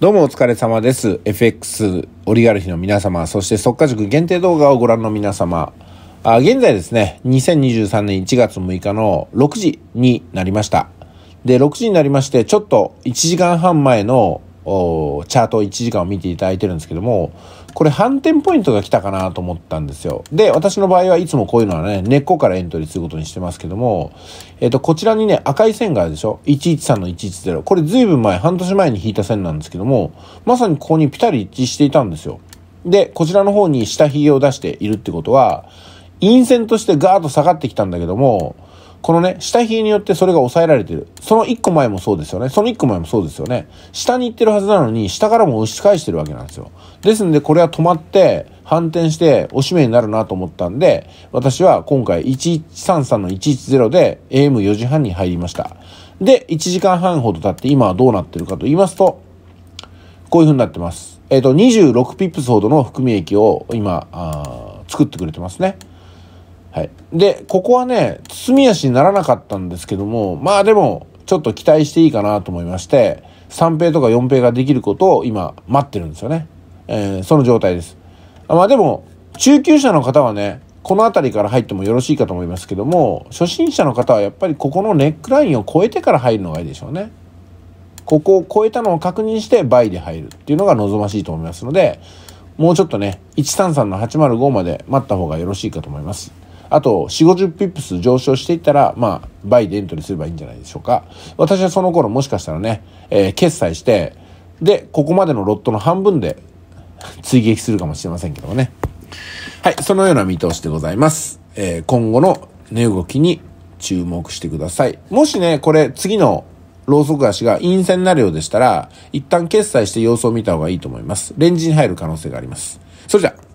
どうもお疲れ様です。FX オリガルヒの皆様、そして即稼塾限定動画をご覧の皆様。あ現在ですね、2023年1月6日の6時になりました。で、6時になりまして、ちょっと1時間半前のチャート1時間を見ていただいてるんですけども、これ反転ポイントが来たかなと思ったんですよ。で、私の場合はいつもこういうのはね、根っこからエントリーすることにしてますけども、えっ、ー、と、こちらにね、赤い線があるでしょ ?113 の110。これ随分前、半年前に引いた線なんですけども、まさにここにピタリ一致していたんですよ。で、こちらの方に下髭を出しているってことは、陰線としてガーッと下がってきたんだけども、このね、下髭によってそれが抑えられてる。その1個前もそうですよね。その1個前もそうですよね。下に行ってるはずなのに、下からも押し返してるわけなんですよ。ですんで、これは止まって、反転して、おしめになるなと思ったんで、私は今回1133の110で AM4 時半に入りました。で、1時間半ほど経って今はどうなってるかと言いますと、こういう風になってます。えっ、ー、と、26ピップスほどの含み液を今、作ってくれてますね。はい。で、ここはね、包み足にならなかったんですけども、まあでも、ちょっと期待していいかなと思いまして、3平とか4平ができることを今、待ってるんですよね。えー、その状態です。まあでも、中級者の方はね、この辺りから入ってもよろしいかと思いますけども、初心者の方はやっぱりここのネックラインを越えてから入るのがいいでしょうね。ここを超えたのを確認して倍で入るっていうのが望ましいと思いますので、もうちょっとね、133の805まで待った方がよろしいかと思います。あと4 5 0ピップス上昇していったら、まあ、倍でエントリーすればいいんじゃないでしょうか私はその頃もしかしたらね、えー、決済してでここまでのロットの半分で追撃するかもしれませんけどもねはいそのような見通しでございます、えー、今後の値動きに注目してくださいもしねこれ次のローソク足が陰線になるようでしたら、一旦決済して様子を見た方がいいと思います。レンジに入る可能性があります。それじゃあ